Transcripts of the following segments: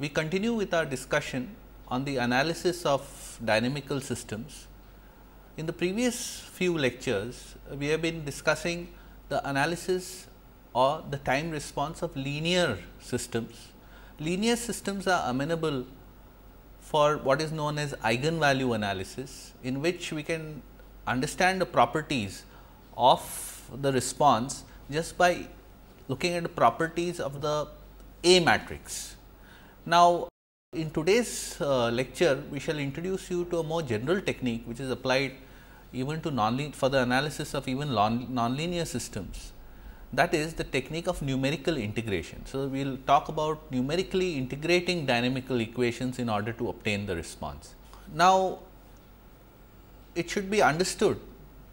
We continue with our discussion on the analysis of dynamical systems. In the previous few lectures, we have been discussing the analysis or the time response of linear systems. Linear systems are amenable for what is known as eigenvalue analysis, in which we can understand the properties of the response just by looking at the properties of the A matrix. Now, in today's uh, lecture, we shall introduce you to a more general technique which is applied even to non for the analysis of even nonlinear systems that is the technique of numerical integration. So, we will talk about numerically integrating dynamical equations in order to obtain the response. Now, it should be understood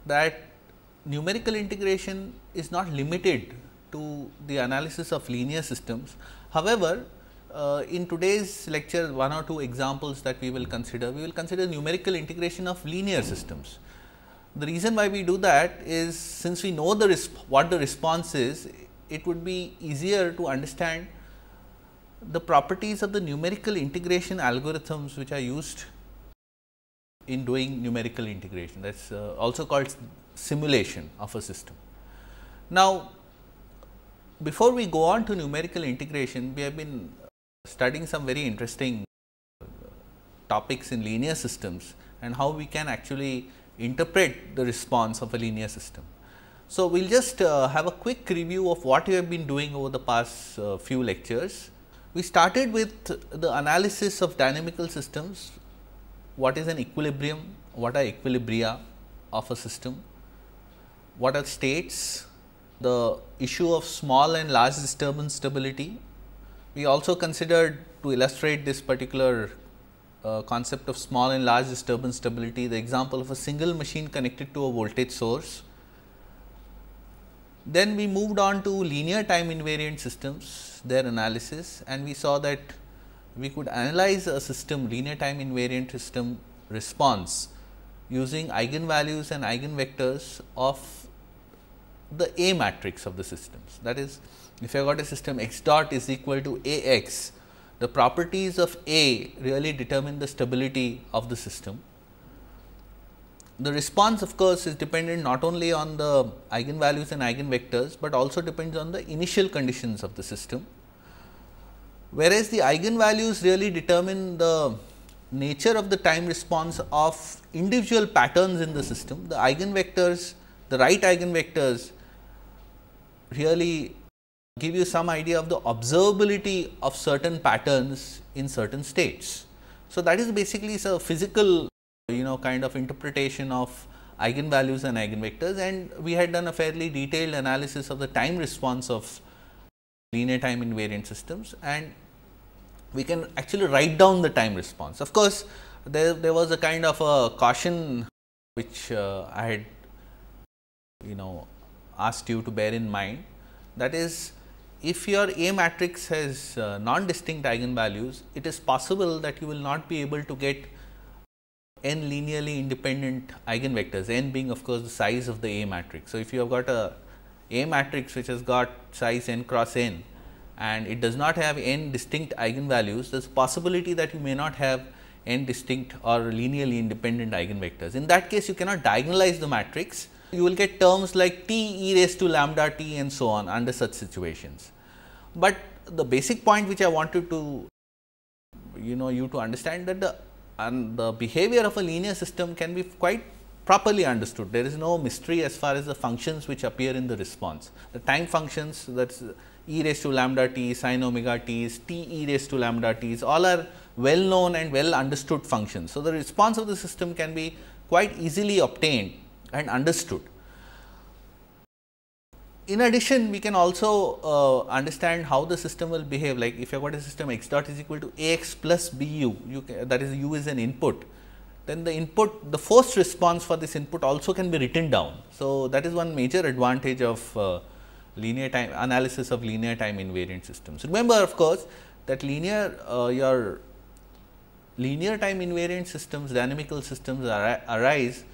that numerical integration is not limited to the analysis of linear systems. However, uh, in today's lecture one or two examples that we will consider, we will consider numerical integration of linear systems. The reason why we do that is since we know the what the response is, it would be easier to understand the properties of the numerical integration algorithms which are used in doing numerical integration that is uh, also called simulation of a system. Now, before we go on to numerical integration, we have been studying some very interesting uh, topics in linear systems and how we can actually interpret the response of a linear system. So, we will just uh, have a quick review of what we have been doing over the past uh, few lectures. We started with the analysis of dynamical systems, what is an equilibrium, what are equilibria of a system, what are states, the issue of small and large disturbance stability we also considered to illustrate this particular uh, concept of small and large disturbance stability, the example of a single machine connected to a voltage source. Then we moved on to linear time invariant systems, their analysis and we saw that we could analyze a system linear time invariant system response using eigenvalues and eigenvectors of the A matrix of the systems. That is if I got a system x dot is equal to A x, the properties of A really determine the stability of the system. The response of course, is dependent not only on the eigenvalues and eigenvectors, but also depends on the initial conditions of the system. Whereas, the eigenvalues really determine the nature of the time response of individual patterns in the system, the eigenvectors, the right eigenvectors really give you some idea of the observability of certain patterns in certain states. So that is basically a physical you know kind of interpretation of eigenvalues and eigenvectors and we had done a fairly detailed analysis of the time response of linear time invariant systems and we can actually write down the time response. Of course, there, there was a kind of a caution which uh, I had you know asked you to bear in mind that is if your A matrix has uh, non-distinct eigenvalues, it is possible that you will not be able to get n linearly independent eigenvectors, n being of course the size of the A matrix. So, if you have got a A matrix which has got size n cross n and it does not have n distinct eigenvalues, there is possibility that you may not have n distinct or linearly independent eigenvectors. In that case, you cannot diagonalize the matrix you will get terms like t e raised to lambda t and so on under such situations. But the basic point which I wanted to you know you to understand that the and the behavior of a linear system can be quite properly understood. There is no mystery as far as the functions which appear in the response. The time functions that is e raised to lambda t, sine omega is t e raised to lambda t's all are well known and well understood functions. So, the response of the system can be quite easily obtained and understood. In addition, we can also uh, understand how the system will behave like if you have got a system x dot is equal to a x plus b u, you can, that is u is an input, then the input the forced response for this input also can be written down. So, that is one major advantage of uh, linear time analysis of linear time invariant systems. Remember of course, that linear uh, your linear time invariant systems dynamical systems ar arise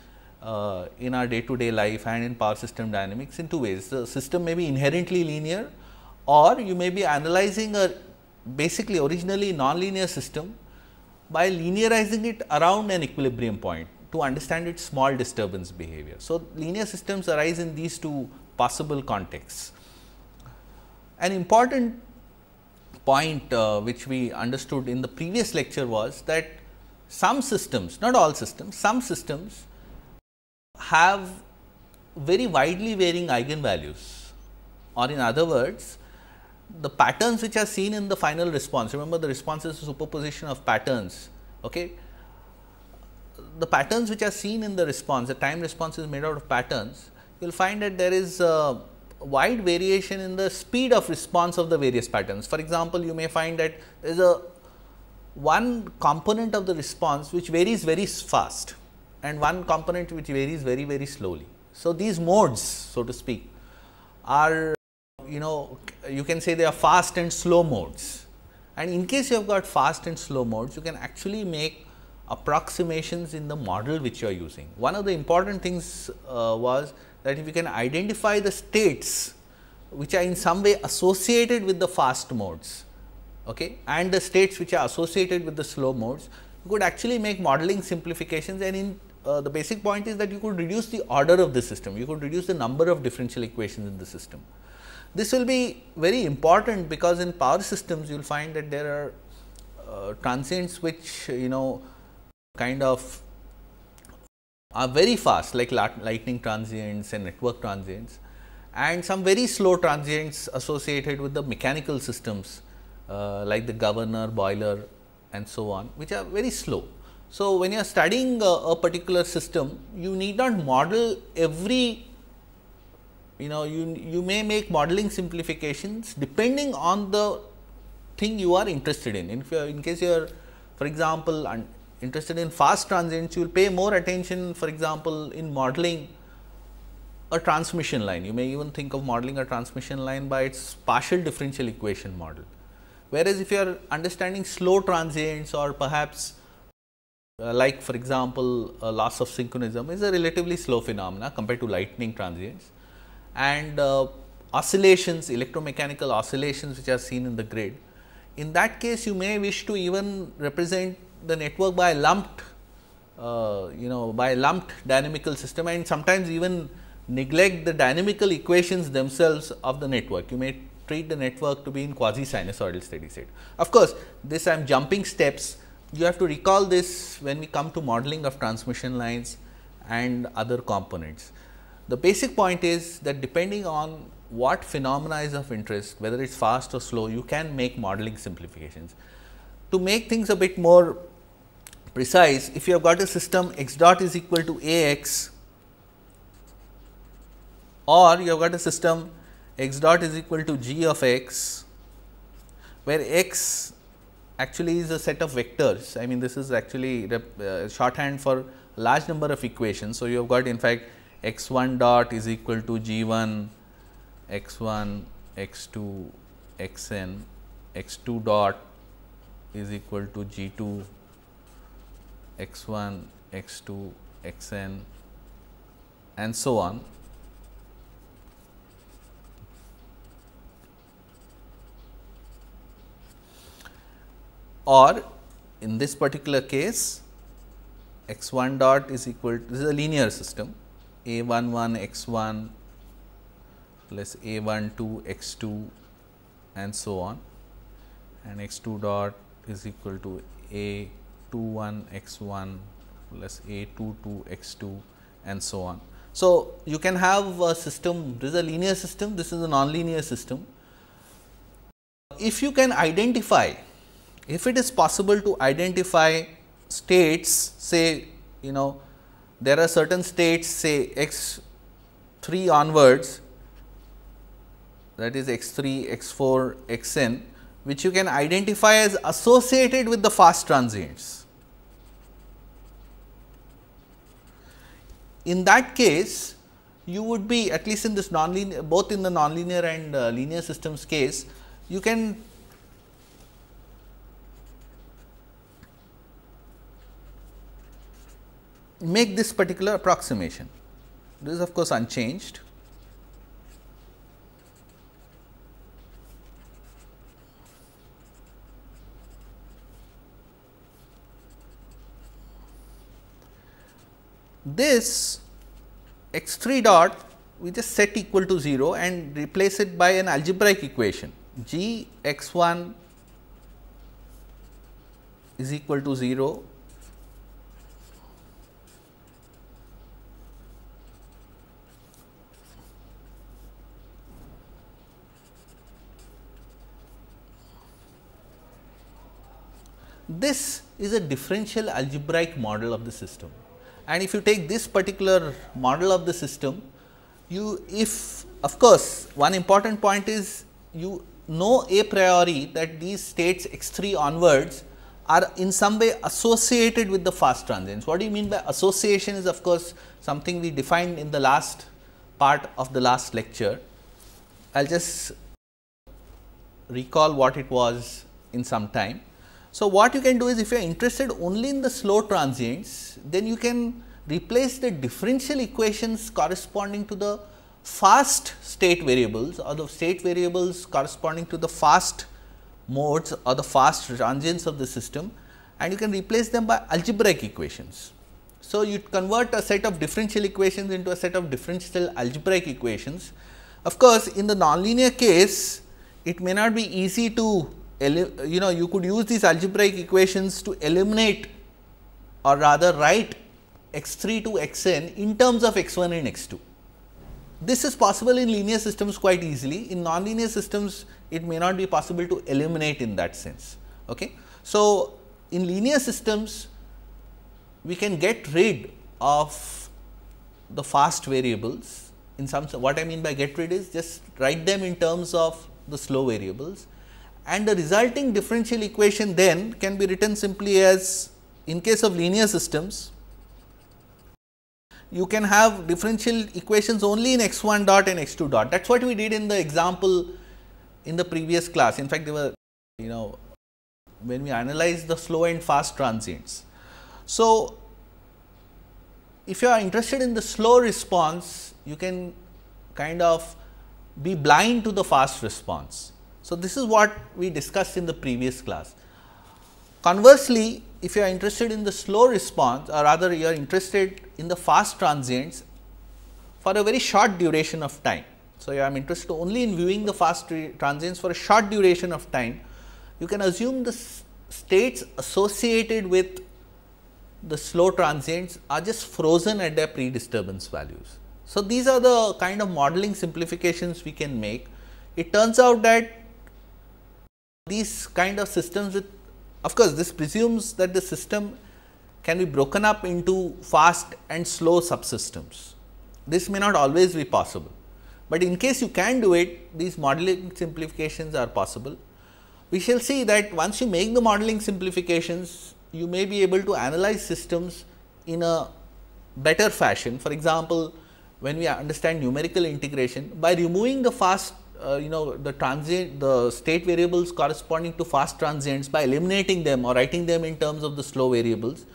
uh, in our day to day life and in power system dynamics in two ways. The system may be inherently linear or you may be analyzing a basically originally nonlinear system by linearizing it around an equilibrium point to understand its small disturbance behavior. So, linear systems arise in these two possible contexts. An important point uh, which we understood in the previous lecture was that some systems, not all systems, some systems have very widely varying eigenvalues or in other words the patterns which are seen in the final response remember the response is a superposition of patterns okay the patterns which are seen in the response the time response is made out of patterns you will find that there is a wide variation in the speed of response of the various patterns for example you may find that there is a one component of the response which varies very fast and one component which varies very very slowly. So these modes so to speak are you know you can say they are fast and slow modes and in case you have got fast and slow modes you can actually make approximations in the model which you are using. One of the important things uh, was that if you can identify the states which are in some way associated with the fast modes okay, and the states which are associated with the slow modes, you could actually make modeling simplifications and in uh, the basic point is that you could reduce the order of the system, you could reduce the number of differential equations in the system. This will be very important because in power systems you will find that there are uh, transients which you know kind of are very fast like lightning transients and network transients and some very slow transients associated with the mechanical systems uh, like the governor, boiler and so on which are very slow. So, when you are studying a, a, particular system, you need not model every you know you, you may make modeling simplifications depending on the thing you are interested in. If you are, in case you are for example, interested in fast transients, you will pay more attention for example, in modeling a transmission line. You may even think of modeling a transmission line by its partial differential equation model. Whereas, if you are understanding slow transients or perhaps uh, like for example, uh, loss of synchronism is a relatively slow phenomena compared to lightning transients and uh, oscillations, electromechanical oscillations which are seen in the grid. In that case, you may wish to even represent the network by lumped, uh, you know, by lumped dynamical system and sometimes even neglect the dynamical equations themselves of the network. You may treat the network to be in quasi sinusoidal steady state. Of course, this I am jumping steps you have to recall this when we come to modeling of transmission lines and other components. The basic point is that depending on what phenomena is of interest, whether it is fast or slow, you can make modeling simplifications. To make things a bit more precise, if you have got a system x dot is equal to a x or you have got a system x dot is equal to g of x, where x actually is a set of vectors. I mean, this is actually rep, uh, shorthand for large number of equations. So, you have got in fact x 1 dot is equal to g 1, x 1, x 2, x n, x 2 dot is equal to g 2, x 1, x 2, x n and so on. or in this particular case x 1 dot is equal to this is a linear system a 1 1 x 1 plus a 1 2 x 2 and so on and x 2 dot is equal to a 2 1 x 1 plus a 2 2 x 2 and so on. So, you can have a system this is a linear system this is a nonlinear system. If you can identify if it is possible to identify states say you know there are certain states say x 3 onwards that is x 3, x 4, x n which you can identify as associated with the fast transients. In that case you would be at least in this nonlinear both in the nonlinear and uh, linear systems case you can make this particular approximation. This is of course unchanged. This x 3 dot we just set equal to 0 and replace it by an algebraic equation g x 1 is equal to 0 This is a differential algebraic model of the system and if you take this particular model of the system, you if of course, one important point is you know a priori that these states x 3 onwards are in some way associated with the fast transients. What do you mean by association is of course, something we defined in the last part of the last lecture. I will just recall what it was in some time. So, what you can do is if you are interested only in the slow transients, then you can replace the differential equations corresponding to the fast state variables or the state variables corresponding to the fast modes or the fast transients of the system and you can replace them by algebraic equations. So, you convert a set of differential equations into a set of differential algebraic equations. Of course, in the nonlinear case, it may not be easy to you know you could use these algebraic equations to eliminate or rather write x3 to xn in terms of x1 and x2. This is possible in linear systems quite easily. In nonlinear systems, it may not be possible to eliminate in that sense. Okay? So, in linear systems, we can get rid of the fast variables in some what I mean by get rid is just write them in terms of the slow variables and the resulting differential equation then can be written simply as in case of linear systems you can have differential equations only in x 1 dot and x 2 dot that is what we did in the example in the previous class. In fact, they were you know when we analyzed the slow and fast transients. So, if you are interested in the slow response you can kind of be blind to the fast response so, this is what we discussed in the previous class. Conversely, if you are interested in the slow response or rather you are interested in the fast transients for a very short duration of time. So, I am interested only in viewing the fast transients for a short duration of time. You can assume the states associated with the slow transients are just frozen at their pre-disturbance values. So, these are the kind of modeling simplifications we can make. It turns out that these kind of systems with of course, this presumes that the system can be broken up into fast and slow subsystems. This may not always be possible, but in case you can do it, these modeling simplifications are possible. We shall see that once you make the modeling simplifications, you may be able to analyze systems in a better fashion. For example, when we understand numerical integration, by removing the fast uh, you know the transient the state variables corresponding to fast transients by eliminating them or writing them in terms of the slow variables,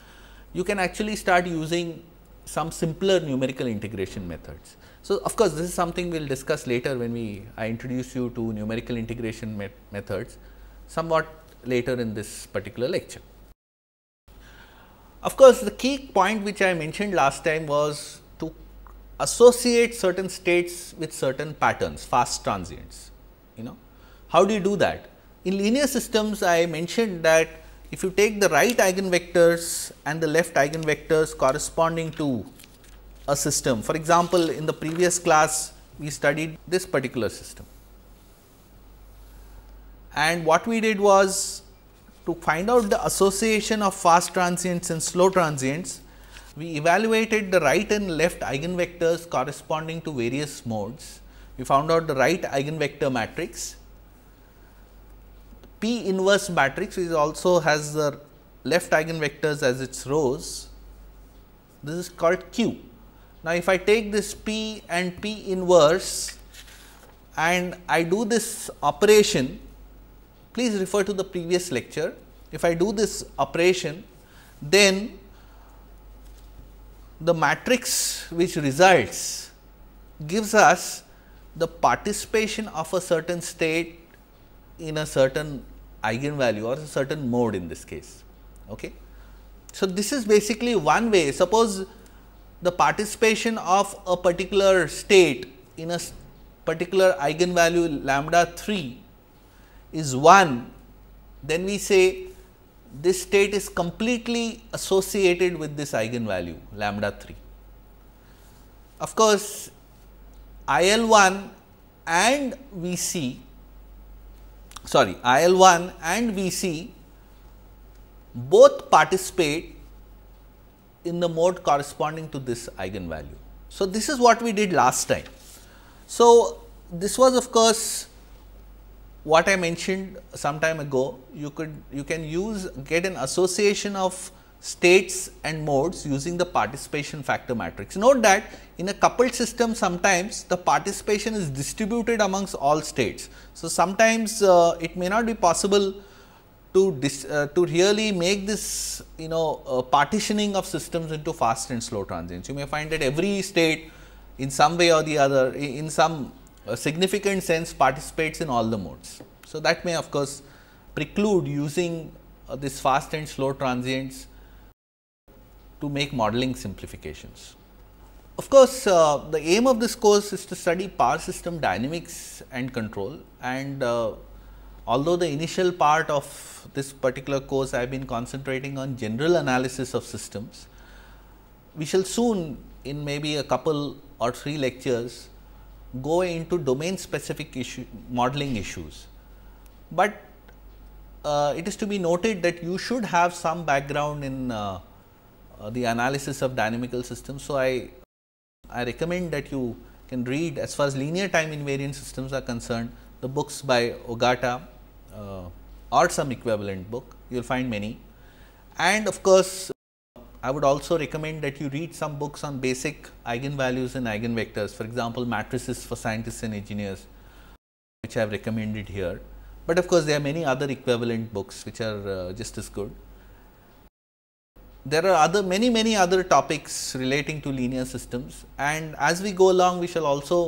you can actually start using some simpler numerical integration methods. So, of course, this is something we will discuss later when we I introduce you to numerical integration met methods somewhat later in this particular lecture. Of course, the key point which I mentioned last time was associate certain states with certain patterns, fast transients, you know. How do you do that? In linear systems, I mentioned that if you take the right eigenvectors and the left eigenvectors corresponding to a system. For example, in the previous class, we studied this particular system. And what we did was to find out the association of fast transients and slow transients, we evaluated the right and left eigenvectors corresponding to various modes. We found out the right eigenvector matrix. P inverse matrix which also has the left eigenvectors as its rows. This is called Q. Now, if I take this P and P inverse and I do this operation, please refer to the previous lecture. If I do this operation, then the matrix which results gives us the participation of a certain state in a certain eigenvalue or a certain mode in this case. Okay? So, this is basically one way suppose the participation of a particular state in a particular eigenvalue lambda 3 is 1, then we say this state is completely associated with this eigenvalue lambda 3. Of course, IL 1 and V c sorry IL 1 and V c both participate in the mode corresponding to this eigenvalue. So, this is what we did last time. So, this was of course, what I mentioned some time ago, you could you can use get an association of states and modes using the participation factor matrix. Note that in a coupled system sometimes the participation is distributed amongst all states. So, sometimes uh, it may not be possible to, dis, uh, to really make this you know uh, partitioning of systems into fast and slow transients. You may find that every state in some way or the other in some a significant sense participates in all the modes. So, that may of course preclude using uh, this fast and slow transients to make modeling simplifications. Of course, uh, the aim of this course is to study power system dynamics and control and uh, although the initial part of this particular course I have been concentrating on general analysis of systems, we shall soon in maybe a couple or three lectures go into domain specific issue modeling issues. But uh, it is to be noted that you should have some background in uh, uh, the analysis of dynamical systems. So, I, I recommend that you can read as far as linear time invariant systems are concerned the books by Ogata uh, or some equivalent book you will find many and of course, I would also recommend that you read some books on basic eigenvalues and eigenvectors, for example, matrices for scientists and engineers, which I have recommended here. But of course, there are many other equivalent books which are uh, just as good. There are other many, many other topics relating to linear systems and as we go along, we shall also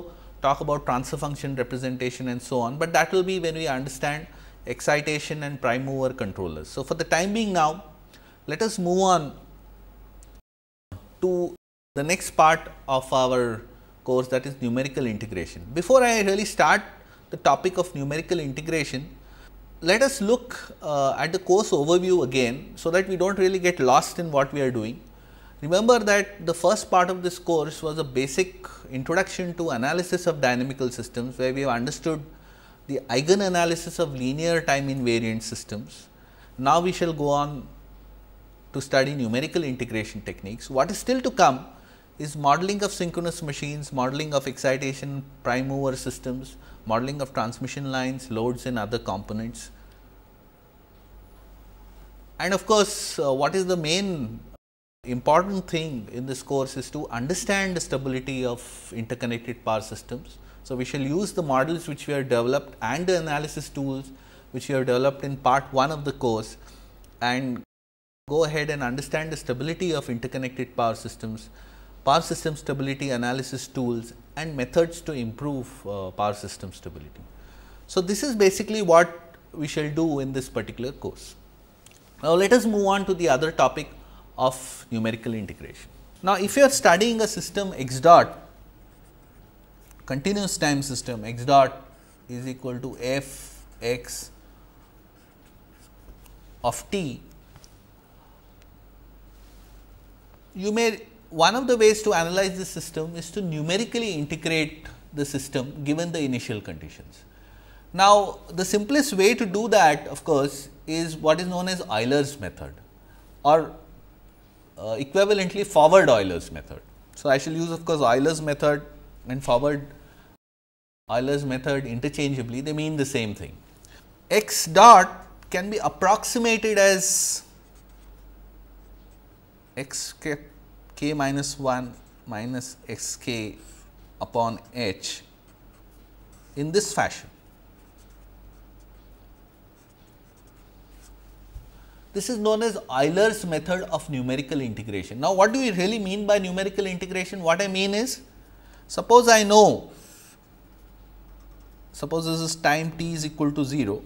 talk about transfer function representation and so on, but that will be when we understand excitation and prime mover controllers. So, for the time being now, let us move on to the next part of our course that is numerical integration. Before I really start the topic of numerical integration, let us look uh, at the course overview again so that we do not really get lost in what we are doing. Remember that the first part of this course was a basic introduction to analysis of dynamical systems where we have understood the eigen analysis of linear time invariant systems. Now, we shall go on to study numerical integration techniques. What is still to come is modeling of synchronous machines, modeling of excitation prime mover systems, modeling of transmission lines, loads and other components. And of course, uh, what is the main important thing in this course is to understand the stability of interconnected power systems. So, we shall use the models which we have developed and the analysis tools which we have developed in part 1 of the course and go ahead and understand the stability of interconnected power systems, power system stability analysis tools and methods to improve uh, power system stability. So, this is basically what we shall do in this particular course. Now, let us move on to the other topic of numerical integration. Now, if you are studying a system x dot continuous time system x dot is equal to f x of t you may one of the ways to analyze the system is to numerically integrate the system given the initial conditions. Now, the simplest way to do that of course, is what is known as Euler's method or uh, equivalently forward Euler's method. So, I shall use of course, Euler's method and forward Euler's method interchangeably they mean the same thing. x dot can be approximated as x k minus 1 minus x k upon h in this fashion. This is known as Euler's method of numerical integration. Now, what do we really mean by numerical integration? What I mean is, suppose I know, suppose this is time t is equal to 0,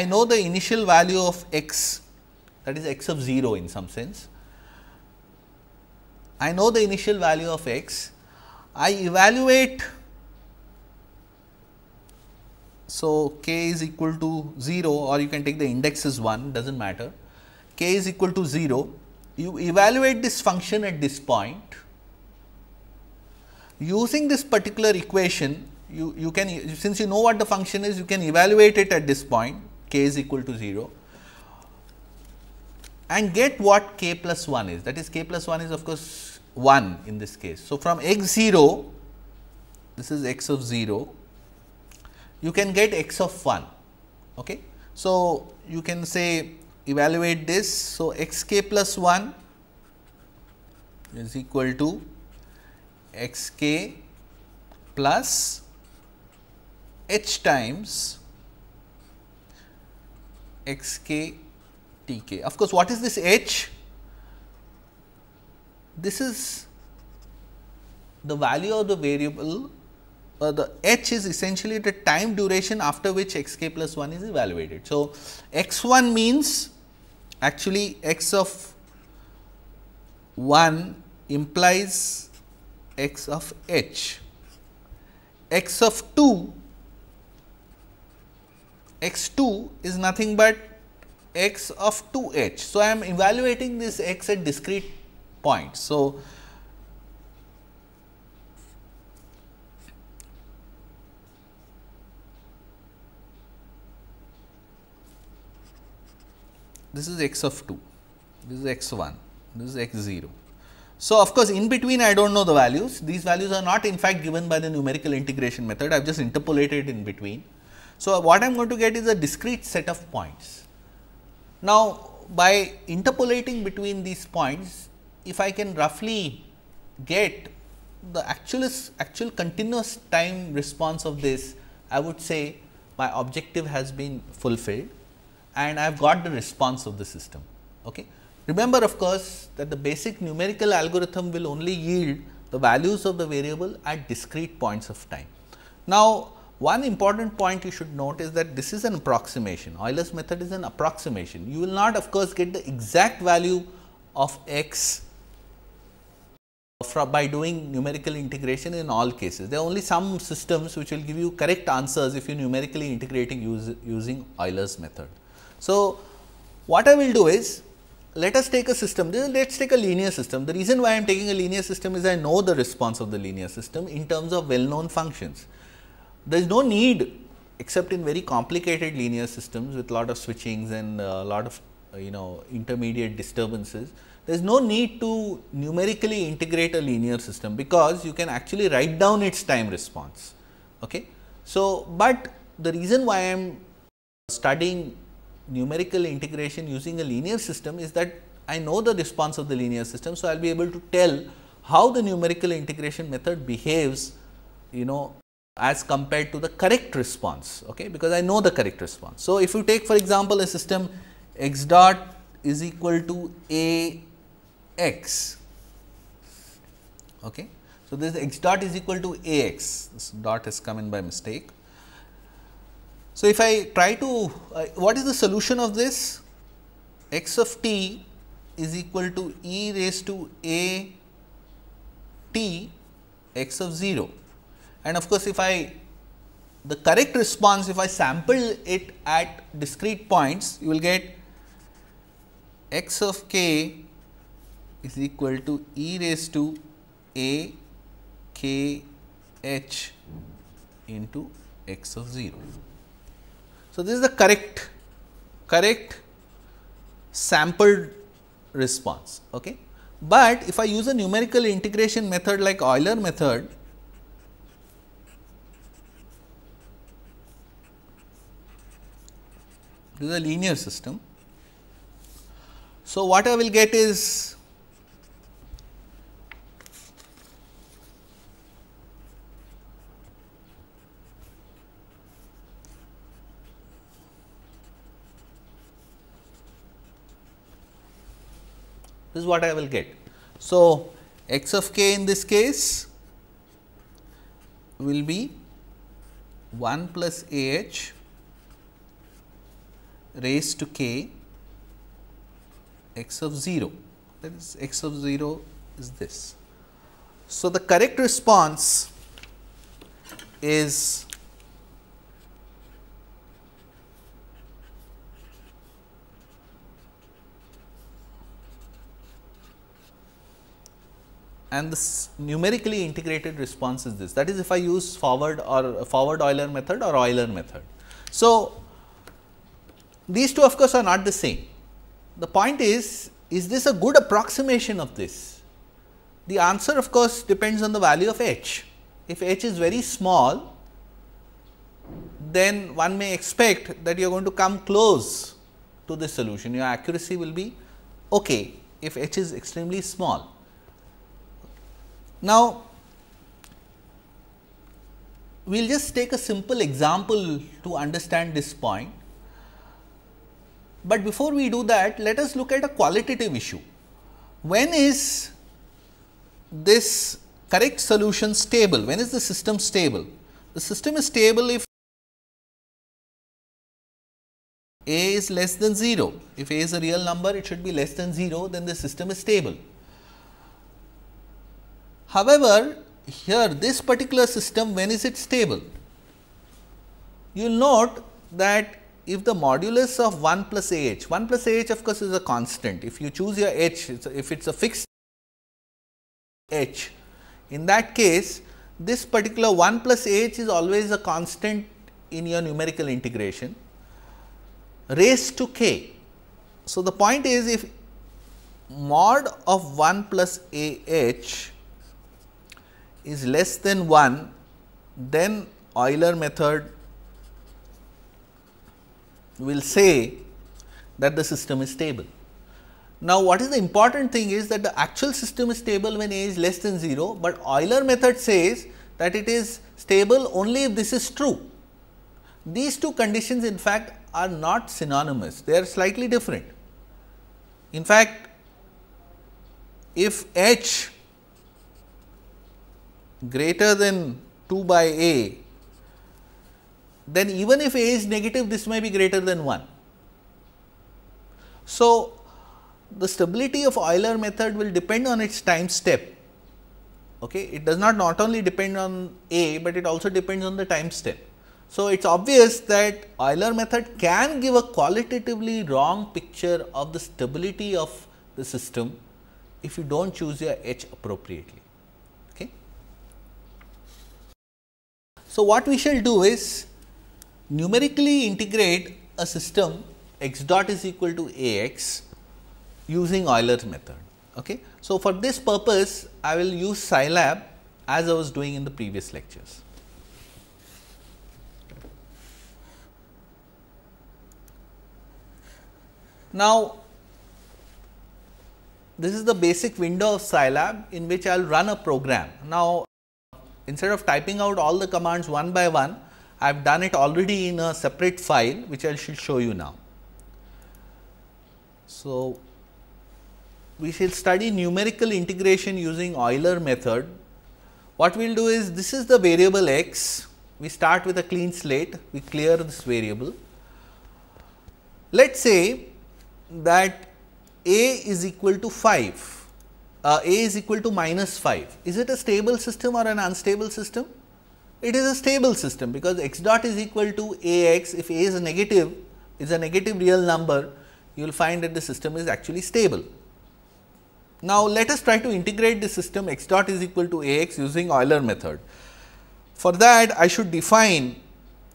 I know the initial value of x that is x of 0 in some sense I know the initial value of x, I evaluate. So, k is equal to 0 or you can take the index is 1 does not matter, k is equal to 0. You evaluate this function at this point. Using this particular equation, you, you can since you know what the function is, you can evaluate it at this point k is equal to 0 and get what k plus 1 is that is k plus 1 is of course 1 in this case. So, from x 0 this is x of 0 you can get x of 1. Okay. So, you can say evaluate this. So, x k plus 1 is equal to x k plus h times x k Tk. Of course, what is this H? This is the value of the variable uh, the h is essentially the time duration after which x k plus 1 is evaluated. So, x 1 means actually x of 1 implies x of h, x of 2, x 2 is nothing but x of 2h. So, I am evaluating this x at discrete points. So, this is x of 2, this is x 1, this is x 0. So, of course, in between I do not know the values, these values are not in fact given by the numerical integration method, I have just interpolated in between. So, what I am going to get is a discrete set of points. Now, by interpolating between these points, if I can roughly get the actual actual continuous time response of this, I would say my objective has been fulfilled and I have got the response of the system. Okay. Remember of course, that the basic numerical algorithm will only yield the values of the variable at discrete points of time. Now, one important point you should note is that this is an approximation. Euler's method is an approximation. You will not of course get the exact value of x by doing numerical integration in all cases. There are only some systems which will give you correct answers if you numerically integrating use, using Euler's method. So, what I will do is let us take a system, let us take a linear system. The reason why I am taking a linear system is I know the response of the linear system in terms of well known functions there is no need except in very complicated linear systems with lot of switchings and a uh, lot of uh, you know intermediate disturbances there is no need to numerically integrate a linear system because you can actually write down its time response okay so but the reason why i'm studying numerical integration using a linear system is that i know the response of the linear system so i'll be able to tell how the numerical integration method behaves you know as compared to the correct response okay because I know the correct response. So, if you take for example, a system x dot is equal to a x okay. So, this x dot is equal to a x this dot has come in by mistake. So, if I try to uh, what is the solution of this x of t is equal to e raised to a t x of 0 and of course, if I the correct response if I sample it at discrete points you will get x of k is equal to e raised to a k h into x of 0. So, this is the correct correct sampled response. Okay? But if I use a numerical integration method like Euler method, this is a linear system. So, what I will get is this is what I will get. So, x of k in this case will be 1 plus a h raised to k x of 0 that is x of 0 is this. So, the correct response is and this numerically integrated response is this that is if I use forward or forward Euler method or Euler method. So, these two of course are not the same. The point is, is this a good approximation of this? The answer of course depends on the value of h. If h is very small, then one may expect that you are going to come close to this solution. Your accuracy will be okay if h is extremely small. Now, we will just take a simple example to understand this point. But before we do that, let us look at a qualitative issue. When is this correct solution stable? When is the system stable? The system is stable if a is less than 0. If a is a real number, it should be less than 0, then the system is stable. However, here this particular system, when is it stable? You will note that if the modulus of 1 plus h, 1 plus h of course is a constant. If you choose your h, if it's a fixed h, in that case this particular 1 plus h is always a constant in your numerical integration raised to k. So, the point is if mod of 1 plus a h is less than 1, then Euler method will say that the system is stable. Now, what is the important thing is that the actual system is stable when A is less than 0, but Euler method says that it is stable only if this is true. These two conditions in fact are not synonymous, they are slightly different. In fact, if h greater than 2 by a then even if a is negative, this may be greater than 1. So, the stability of Euler method will depend on its time step. Okay? It does not not only depend on A, but it also depends on the time step. So, it is obvious that Euler method can give a qualitatively wrong picture of the stability of the system if you do not choose your H appropriately. Okay? So, what we shall do is numerically integrate a system x dot is equal to Ax using Euler's method. Okay? So, for this purpose, I will use Scilab as I was doing in the previous lectures. Now, this is the basic window of Scilab in which I will run a program. Now, instead of typing out all the commands one by one, I have done it already in a separate file which I shall show you now. So, we shall study numerical integration using Euler method. What we will do is this is the variable x, we start with a clean slate, we clear this variable. Let us say that a is equal to 5, uh, a is equal to minus 5. Is it a stable system or an unstable system? it is a stable system because x dot is equal to a x if a is negative is a negative real number you will find that the system is actually stable. Now, let us try to integrate the system x dot is equal to a x using Euler method. For that I should define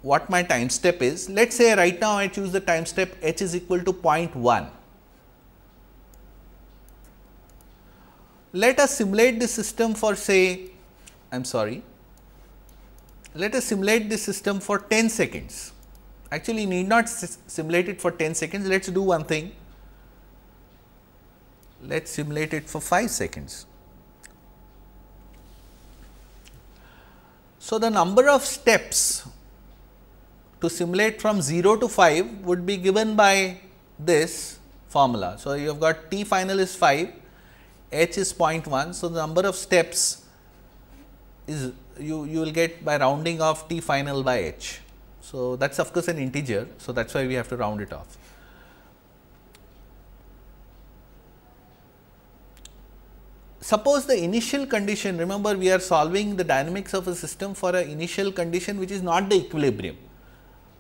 what my time step is. Let us say right now I choose the time step h is equal to 0.1. Let us simulate the system for say I am sorry let us simulate this system for 10 seconds. Actually, need not simulate it for 10 seconds. Let us do one thing. Let us simulate it for 5 seconds. So, the number of steps to simulate from 0 to 5 would be given by this formula. So, you have got T final is 5, H is 0.1. So, the number of steps is you, you will get by rounding off t final by h. So, that is of course an integer. So, that is why we have to round it off. Suppose the initial condition remember we are solving the dynamics of a system for an initial condition which is not the equilibrium.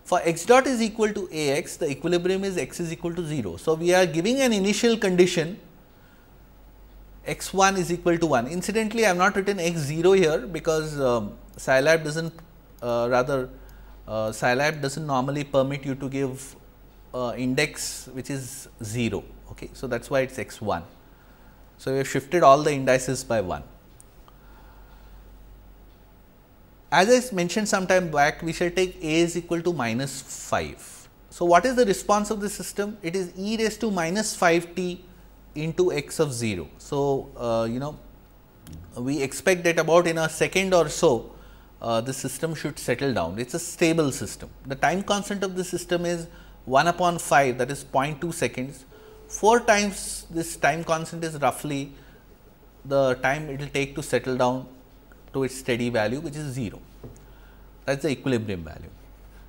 For x dot is equal to a x the equilibrium is x is equal to 0. So, we are giving an initial condition x1 is equal to 1. Incidentally, I have not written x0 here because um, Scilab does not uh, rather uh, Scilab does not normally permit you to give uh, index which is 0. Okay. So, that is why it is x1. So, we have shifted all the indices by 1. As I mentioned sometime back, we shall take a is equal to minus 5. So, what is the response of the system? It is e raised to minus 5 t into x of 0. So, uh, you know we expect that about in a second or so uh, the system should settle down. It is a stable system. The time constant of the system is 1 upon 5 that is 0.2 seconds. 4 times this time constant is roughly the time it will take to settle down to its steady value which is 0 that is the equilibrium value.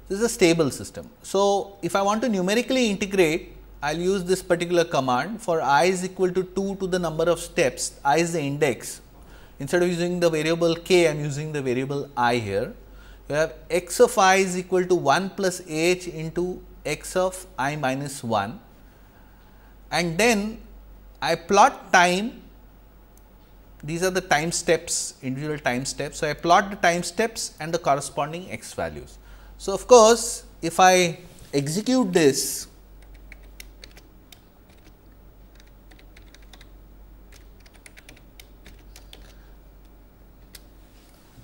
This is a stable system. So, if I want to numerically integrate I will use this particular command for i is equal to 2 to the number of steps, i is the index. Instead of using the variable k, I am using the variable i here. You have x of i is equal to 1 plus h into x of i minus 1 and then I plot time these are the time steps individual time steps. So, I plot the time steps and the corresponding x values. So, of course, if I execute this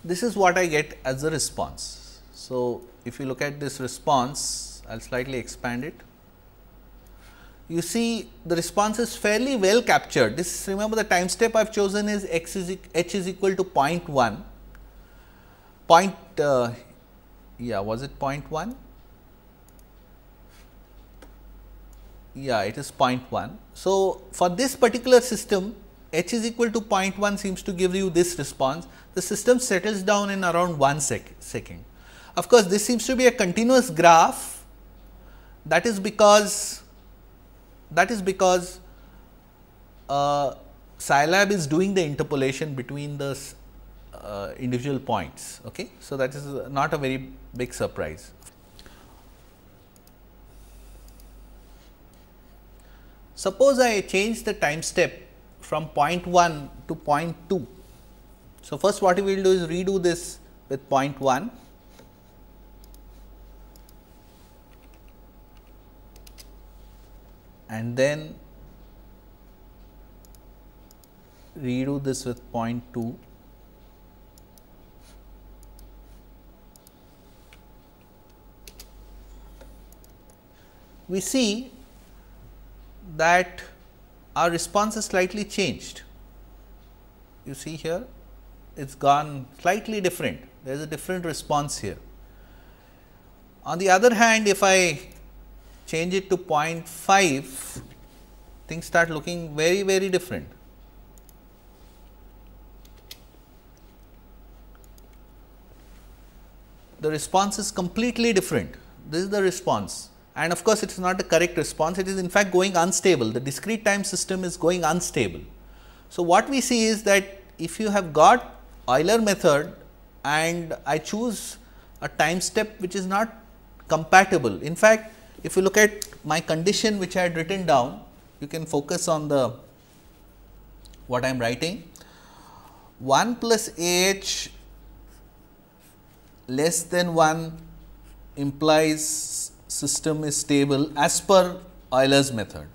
this is what I get as a response. So, if you look at this response, I will slightly expand it. You see the response is fairly well captured. This remember the time step I have chosen is x is is equal to 0.1, point uh, yeah was it 0.1? Yeah, it is 0.1. So, for this particular system h is equal to 0.1 seems to give you this response. The system settles down in around 1 sec second. Of course, this seems to be a continuous graph that is because that is because uh, Scilab is doing the interpolation between the uh, individual points. Okay? So, that is not a very big surprise. Suppose I change the time step from 0.1 to 0.2. So, first what we will do is redo this with 0.1. and then redo this with 0.2 we see that our response is slightly changed. You see here, it is gone slightly different, there is a different response here. On the other hand, if I change it to 0.5, things start looking very, very different. The response is completely different. This is the response and of course, it is not a correct response, it is in fact going unstable, the discrete time system is going unstable. So, what we see is that if you have got Euler method and I choose a time step which is not compatible. In fact, if you look at my condition which I had written down, you can focus on the what I am writing 1 plus h less than 1 implies system is stable as per Euler's method.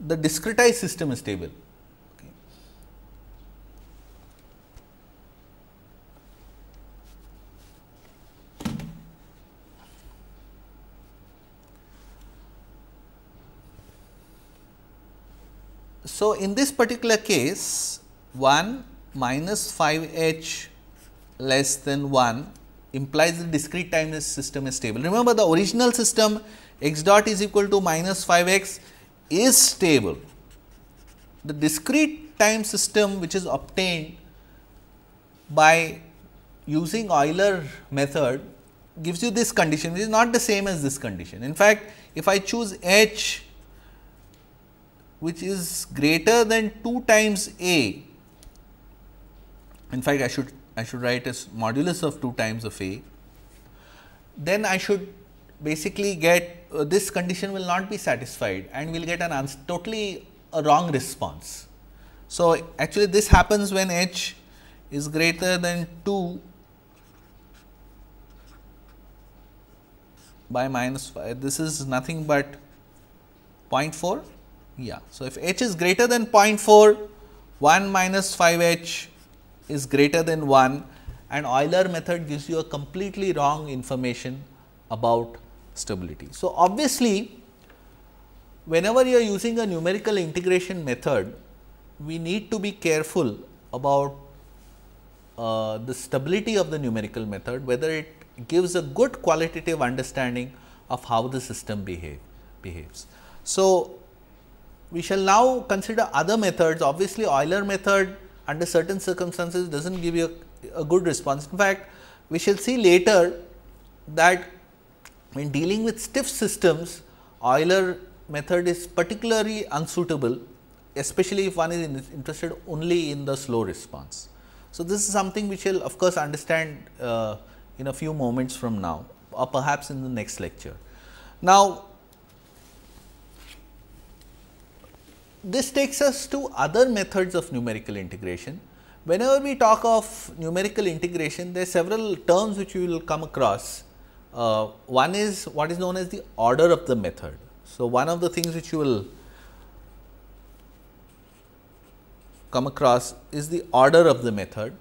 The discretized system is stable. So, in this particular case 1 minus 5 h less than 1 implies the discrete time system is stable. Remember the original system x dot is equal to minus 5 x is stable. The discrete time system which is obtained by using Euler method gives you this condition which is not the same as this condition. In fact, if I choose h which is greater than 2 times a, in fact, I should I should write as modulus of 2 times of A, then I should basically get uh, this condition will not be satisfied and we will get an answer totally a wrong response. So, actually this happens when h is greater than 2 by minus 5 this is nothing but 0.4 yeah. So, if h is greater than 0.4 1 minus 5 h is greater than 1 and Euler method gives you a completely wrong information about stability. So, obviously, whenever you are using a numerical integration method, we need to be careful about uh, the stability of the numerical method, whether it gives a good qualitative understanding of how the system behave, behaves. So, we shall now consider other methods. Obviously, Euler method under certain circumstances does not give you a, a good response. In fact, we shall see later that when dealing with stiff systems, Euler method is particularly unsuitable, especially if one is in interested only in the slow response. So, this is something we shall of course understand uh, in a few moments from now or perhaps in the next lecture. Now, this takes us to other methods of numerical integration. Whenever we talk of numerical integration, there are several terms which you will come across. Uh, one is what is known as the order of the method. So, one of the things which you will come across is the order of the method.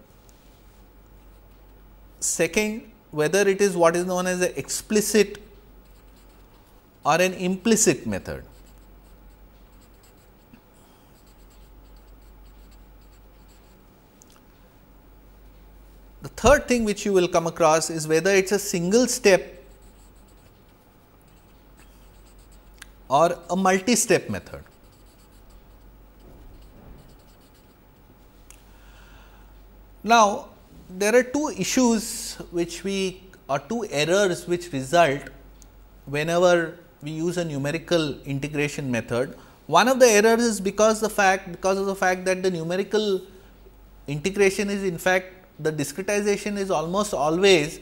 Second, whether it is what is known as an explicit or an implicit method. The third thing which you will come across is whether it is a single step or a multi-step method. Now, there are two issues which we or two errors which result whenever we use a numerical integration method. One of the errors is because the fact because of the fact that the numerical integration is in fact the discretization is almost always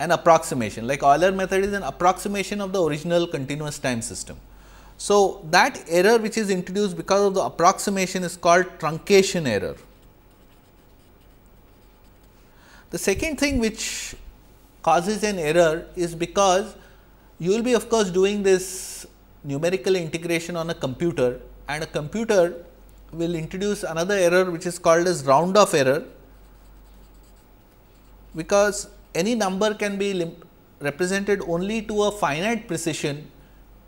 an approximation like Euler method is an approximation of the original continuous time system. So, that error which is introduced because of the approximation is called truncation error. The second thing which causes an error is because you will be of course doing this numerical integration on a computer and a computer will introduce another error which is called as round off error because any number can be represented only to a finite precision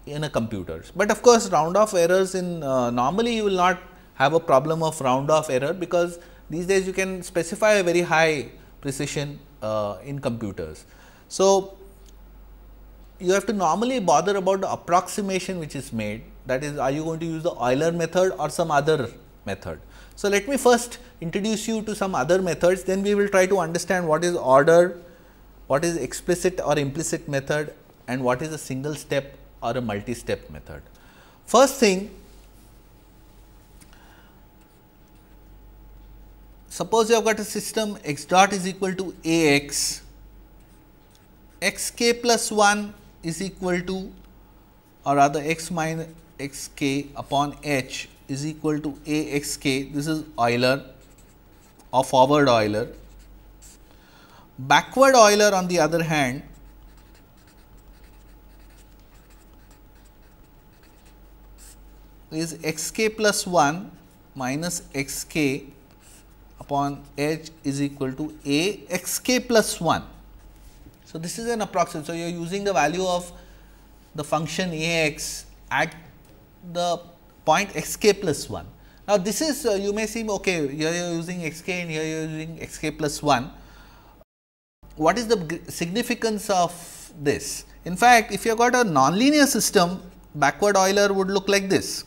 in a computer. But of course, round off errors in uh, normally you will not have a problem of round off error because these days you can specify a very high precision uh, in computers. So, you have to normally bother about the approximation which is made that is are you going to use the Euler method or some other method. So, let me first introduce you to some other methods then we will try to understand what is order, what is explicit or implicit method and what is a single step or a multi-step method. First thing, suppose you have got a system x dot is equal to a x, x k plus 1 is equal to or rather x minus xk upon h is equal to axk. This is Euler or forward Euler. Backward Euler on the other hand is xk plus 1 minus xk upon h is equal to axk plus plus 1. So, this is an approximation. So, you are using the value of the function a x at the point xk plus 1. Now, this is uh, you may seem okay here you are using xk and here you are using xk plus 1. What is the significance of this? In fact, if you have got a nonlinear system backward Euler would look like this.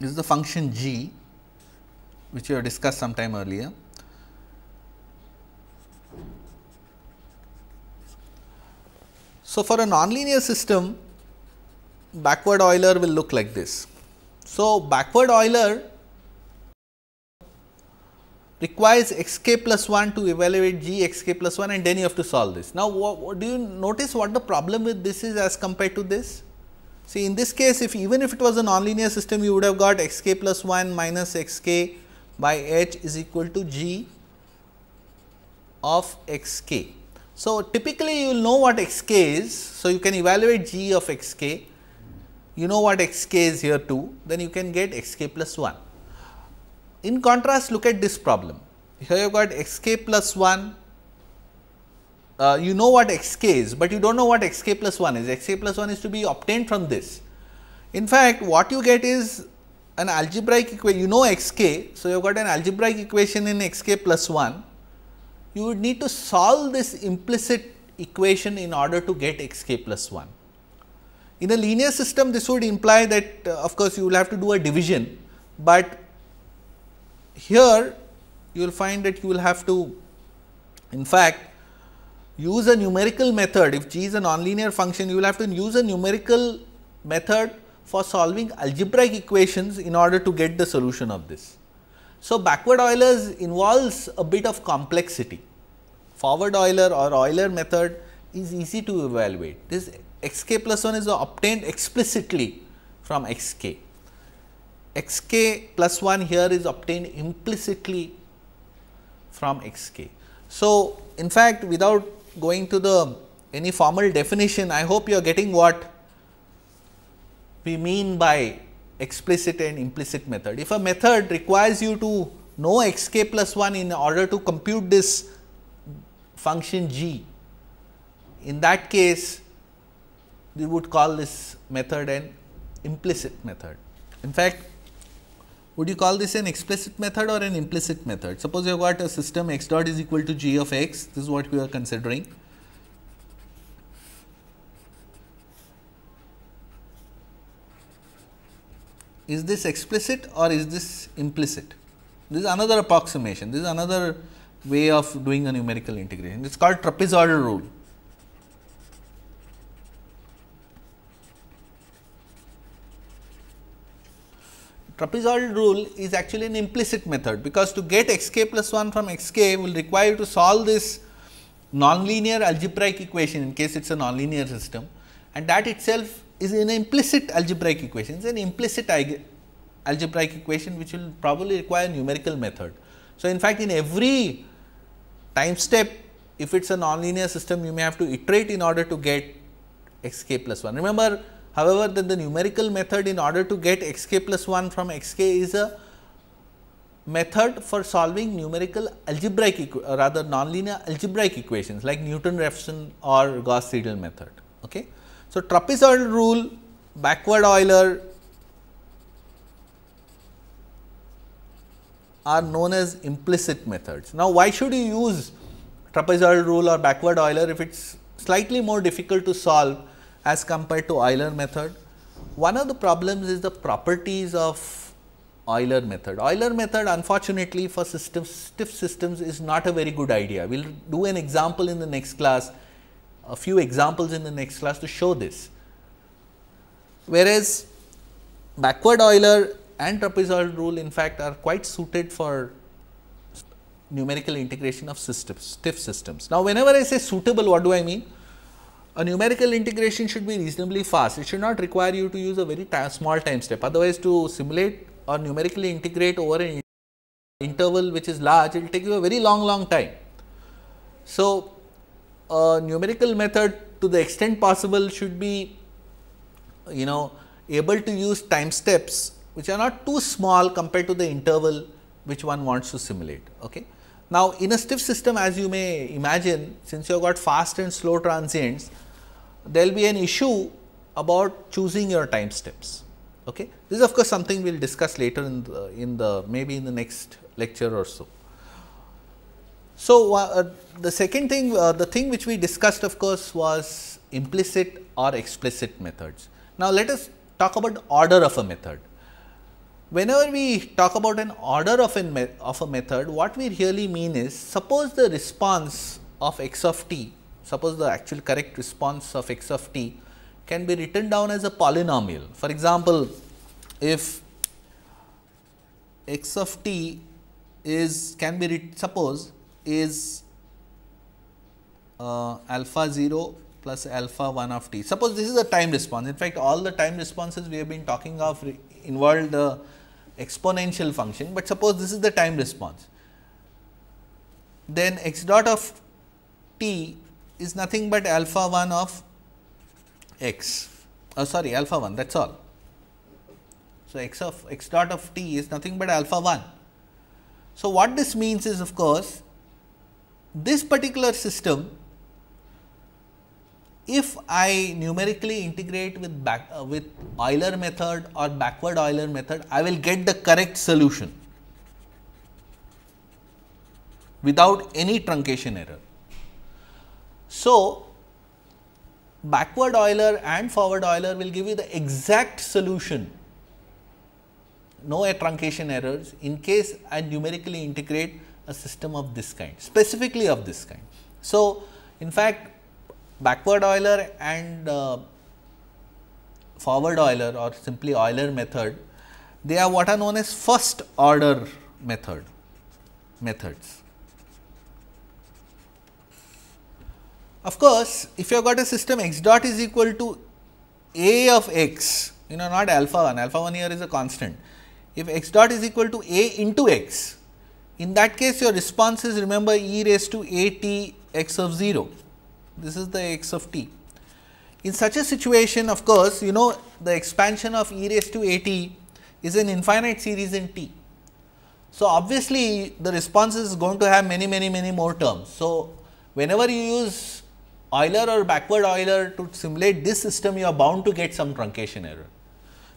This is the function g which we have discussed some time earlier. So, for a nonlinear system, backward Euler will look like this. So, backward Euler requires xk plus 1 to evaluate g x k plus plus 1 and then you have to solve this. Now, what, what do you notice what the problem with this is as compared to this? See in this case if even if it was a nonlinear system you would have got xk plus 1 minus xk by h is equal to g of xk. So, typically you will know what x k is. So, you can evaluate g of x k, you know what x k is here too, then you can get x k plus 1. In contrast, look at this problem. Here you have got x k plus 1, uh, you know what x k is, but you do not know what x k plus 1 is. x k plus 1 is to be obtained from this. In fact, what you get is an algebraic equation, you know x k. So, you have got an algebraic equation in x k plus 1 you would need to solve this implicit equation in order to get x k plus 1. In a linear system, this would imply that uh, of course, you will have to do a division, but here you will find that you will have to in fact use a numerical method if g is a nonlinear function you will have to use a numerical method for solving algebraic equations in order to get the solution of this. So, backward Euler's involves a bit of complexity forward Euler or Euler method is easy to evaluate. This xk plus 1 is obtained explicitly from x k. x k plus plus 1 here is obtained implicitly from xk. So, in fact, without going to the any formal definition, I hope you are getting what we mean by explicit and implicit method. If a method requires you to know xk plus 1 in order to compute this function g. In that case, we would call this method an implicit method. In fact, would you call this an explicit method or an implicit method? Suppose you have got a system x dot is equal to g of x, this is what we are considering. Is this explicit or is this implicit? This is another approximation, this is another way of doing a numerical integration. It is called trapezoidal rule. Trapezoidal rule is actually an implicit method because to get xk plus 1 from xk will require you to solve this nonlinear algebraic equation in case it is a nonlinear system and that itself is an implicit algebraic equation, it is an implicit algebraic equation which will probably require numerical method. So, in fact, in every time step if it is a nonlinear system you may have to iterate in order to get x k plus 1. Remember however, that the numerical method in order to get x k plus 1 from x k is a method for solving numerical algebraic uh, rather nonlinear algebraic equations like Newton-Raphson or Gauss-Seidel method. Okay. So, trapezoidal rule, backward Euler are known as implicit methods. Now, why should you use trapezoidal rule or backward Euler if it is slightly more difficult to solve as compared to Euler method? One of the problems is the properties of Euler method. Euler method unfortunately for systems, stiff systems is not a very good idea. We will do an example in the next class, a few examples in the next class to show this. Whereas, backward Euler and trapezoidal rule in fact are quite suited for numerical integration of systems, stiff systems. Now, whenever I say suitable, what do I mean? A numerical integration should be reasonably fast. It should not require you to use a very small time step. Otherwise, to simulate or numerically integrate over an interval which is large, it will take you a very long, long time. So, a numerical method to the extent possible should be, you know, able to use time steps which are not too small compared to the interval which one wants to simulate. Okay. Now, in a stiff system as you may imagine since you have got fast and slow transients, there will be an issue about choosing your time steps. Okay. This is of course, something we will discuss later in the, in the maybe in the next lecture or so. So, uh, uh, the second thing uh, the thing which we discussed of course, was implicit or explicit methods. Now, let us talk about order of a method whenever we talk about an order of, an of a method, what we really mean is suppose the response of x of t, suppose the actual correct response of x of t can be written down as a polynomial. For example, if x of t is can be suppose is uh, alpha 0 plus alpha 1 of t. Suppose this is a time response. In fact, all the time responses we have been talking of involve the exponential function, but suppose this is the time response, then x dot of t is nothing but alpha 1 of x, oh sorry alpha 1 that is all. So, x of x dot of t is nothing but alpha 1. So, what this means is of course, this particular system if I numerically integrate with back uh, with Euler method or backward Euler method, I will get the correct solution without any truncation error. So, backward Euler and forward Euler will give you the exact solution, no truncation errors in case I numerically integrate a system of this kind, specifically of this kind. So, in fact, backward Euler and uh, forward Euler or simply Euler method, they are what are known as first order method methods. Of course, if you have got a system x dot is equal to a of x, you know not alpha 1, alpha 1 here is a constant. If x dot is equal to a into x, in that case your response is remember e raised to a t x of 0 this is the x of t. In such a situation of course, you know the expansion of e raised to a t is an infinite series in t. So, obviously, the response is going to have many many many more terms. So, whenever you use Euler or backward Euler to simulate this system, you are bound to get some truncation error.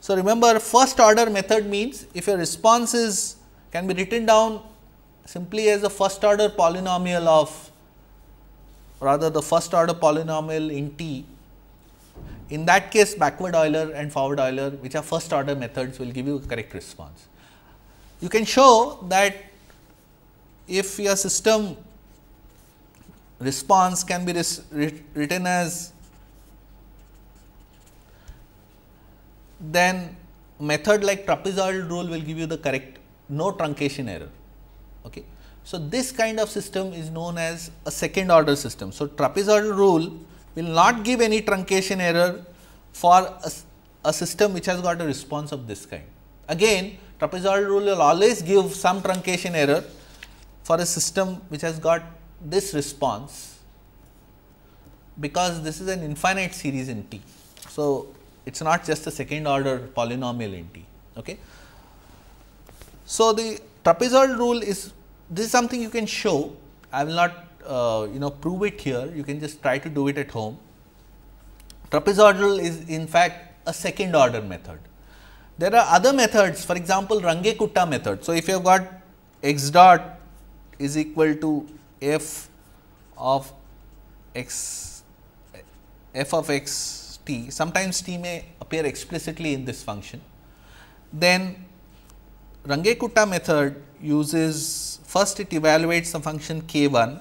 So, remember first order method means if your response is can be written down simply as a first order polynomial of rather the first order polynomial in T. In that case backward Euler and forward Euler which are first order methods will give you a correct response. You can show that if your system response can be written as then method like trapezoidal rule will give you the correct no truncation error. Okay. So, this kind of system is known as a second order system. So, trapezoidal rule will not give any truncation error for a, a system which has got a response of this kind. Again, trapezoidal rule will always give some truncation error for a system which has got this response because this is an infinite series in T. So, it is not just a second order polynomial in T. Okay. So, the trapezoidal rule is this is something you can show. I will not uh, you know prove it here. You can just try to do it at home. Trapezoidal is in fact a second order method. There are other methods, for example, Range-Kutta method. So, if you have got x dot is equal to f of x f of x t, sometimes t may appear explicitly in this function, then Runge-Kutta method uses first it evaluates the function k1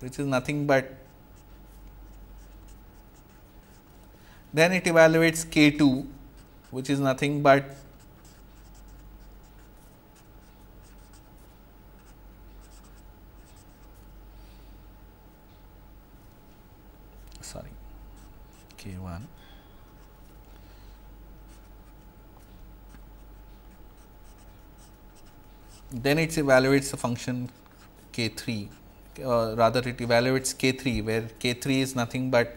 which is nothing but then it evaluates k2 which is nothing but sorry k1 then it evaluates the function k 3 uh, rather it evaluates k 3 where k 3 is nothing but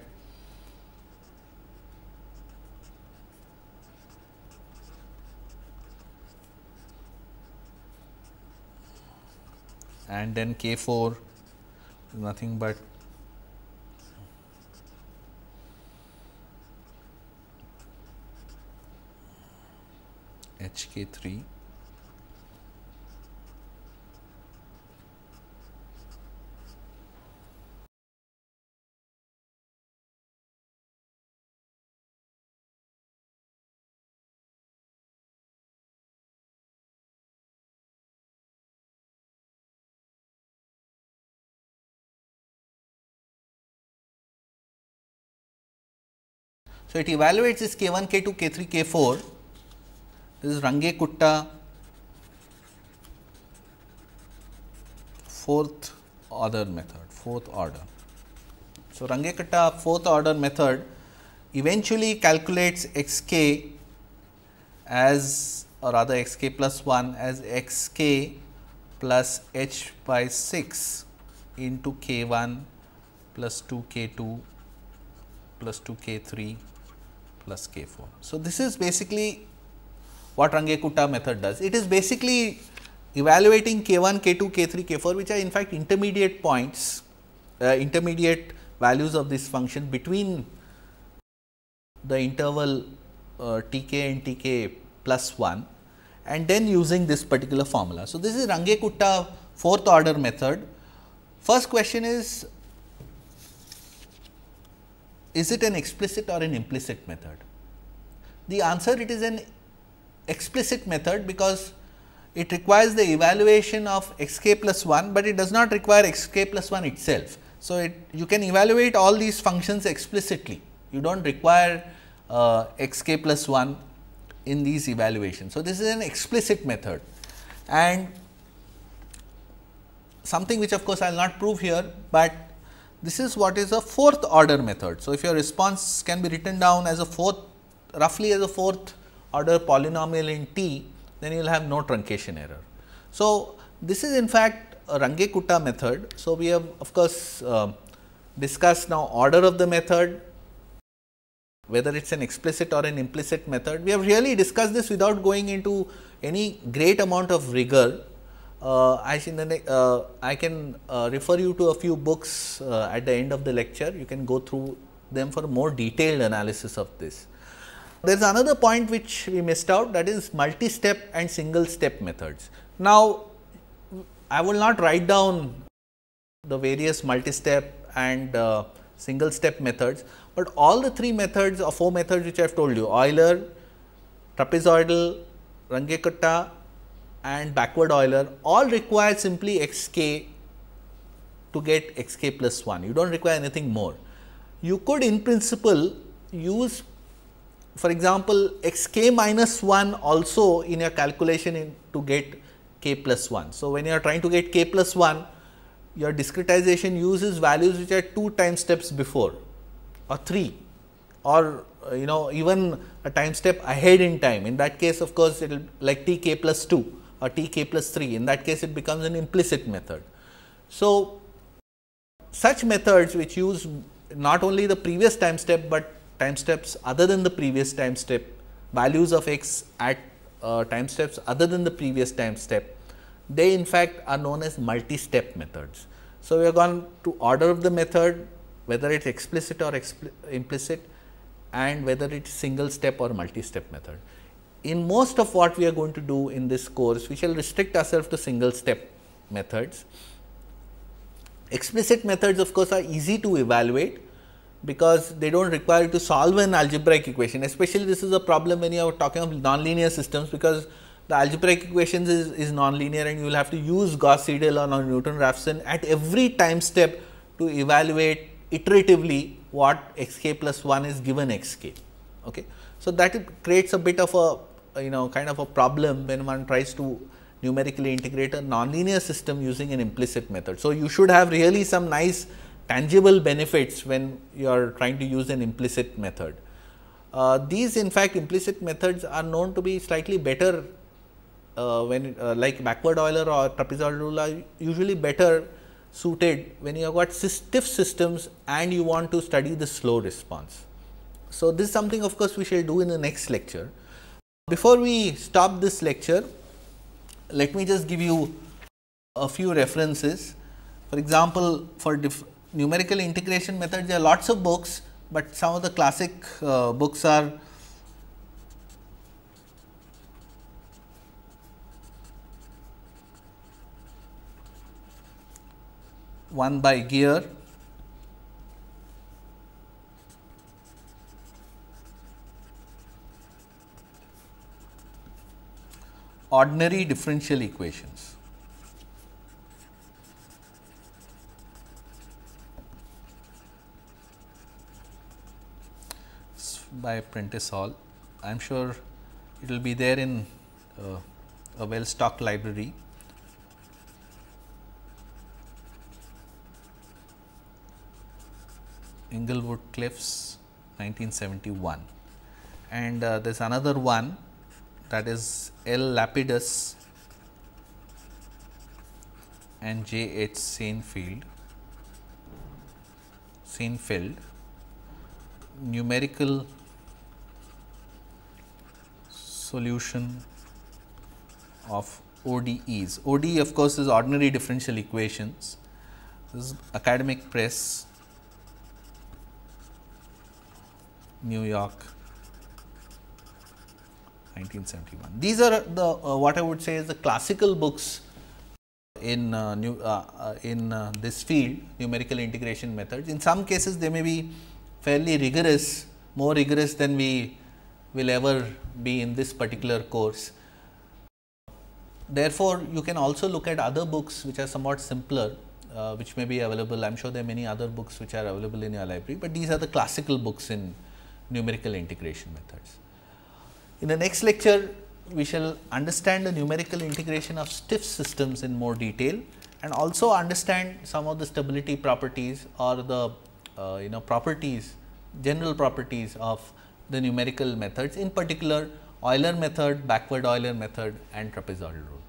and then k 4 is nothing but h k 3 So, it evaluates this k 1, k 2, k 3, k 4. This is Runge Kutta fourth order method, fourth order. So, Runge Kutta fourth order method eventually calculates x k as or rather x k plus 1 as x k plus h by 6 into k 1 plus 2 k 2 plus 2 k 3 plus k 4. So, this is basically what runge kutta method does. It is basically evaluating k 1, k 2, k 3, k 4 which are in fact intermediate points, uh, intermediate values of this function between the interval uh, t k and t k plus 1 and then using this particular formula. So, this is runge kutta fourth order method. First question is is it an explicit or an implicit method? The answer it is an explicit method because it requires the evaluation of x k plus 1, but it does not require x k plus 1 itself. So, it, you can evaluate all these functions explicitly, you do not require uh, x k plus 1 in these evaluations. So, this is an explicit method and something which of course, I will not prove here, but this is what is a fourth order method. So, if your response can be written down as a fourth roughly as a fourth order polynomial in t, then you will have no truncation error. So, this is in fact a Runge-Kutta method. So, we have of course, uh, discussed now order of the method, whether it is an explicit or an implicit method. We have really discussed this without going into any great amount of rigor uh, I, uh, I can uh, refer you to a few books uh, at the end of the lecture. You can go through them for more detailed analysis of this. There is another point which we missed out that is multi-step and single-step methods. Now, I will not write down the various multi-step and uh, single-step methods, but all the three methods or four methods which I have told you Euler, trapezoidal, Runge-Kutta and backward Euler all require simply xk to get xk plus 1. You do not require anything more. You could in principle use for example, xk minus 1 also in your calculation in to get k plus 1. So, when you are trying to get k plus 1, your discretization uses values which are 2 time steps before or 3 or you know even a time step ahead in time. In that case of course, it will like t k plus 2 a tk plus 3. In that case, it becomes an implicit method. So, such methods which use not only the previous time step, but time steps other than the previous time step, values of x at uh, time steps other than the previous time step, they in fact are known as multi-step methods. So, we are gone to order of the method whether it is explicit or expli implicit and whether it is single step or multi-step method in most of what we are going to do in this course, we shall restrict ourselves to single step methods. Explicit methods of course, are easy to evaluate because they do not require you to solve an algebraic equation, especially this is a problem when you are talking of nonlinear systems because the algebraic equations is, is nonlinear and you will have to use Gauss Seidel or Newton-Raphson at every time step to evaluate iteratively what x k plus 1 is given x k. Okay. So, that creates a bit of a you know kind of a problem when one tries to numerically integrate a nonlinear system using an implicit method. So, you should have really some nice tangible benefits when you are trying to use an implicit method. Uh, these in fact implicit methods are known to be slightly better uh, when uh, like backward Euler or trapezoidal rule are usually better suited when you have got stiff systems and you want to study the slow response. So, this is something of course, we shall do in the next lecture. Before we stop this lecture, let me just give you a few references. For example, for numerical integration methods, there are lots of books, but some of the classic uh, books are one by Gear, ordinary differential equations. by Prentice Hall. I am sure it will be there in uh, a well stocked library. Inglewood Cliffs 1971 and uh, there is another one that is L Lapidus and J H Seinfeld, Seinfeld numerical solution of ODEs. ODE of course is ordinary differential equations. This is academic press New York 1971. These are the uh, what I would say is the classical books in uh, new, uh, uh in uh, this field numerical integration methods. In some cases they may be fairly rigorous, more rigorous than we will ever be in this particular course. Therefore, you can also look at other books which are somewhat simpler uh, which may be available. I am sure there are many other books which are available in your library, but these are the classical books in numerical integration methods. In the next lecture, we shall understand the numerical integration of stiff systems in more detail and also understand some of the stability properties or the uh, you know properties general properties of the numerical methods in particular Euler method, backward Euler method and trapezoidal rule.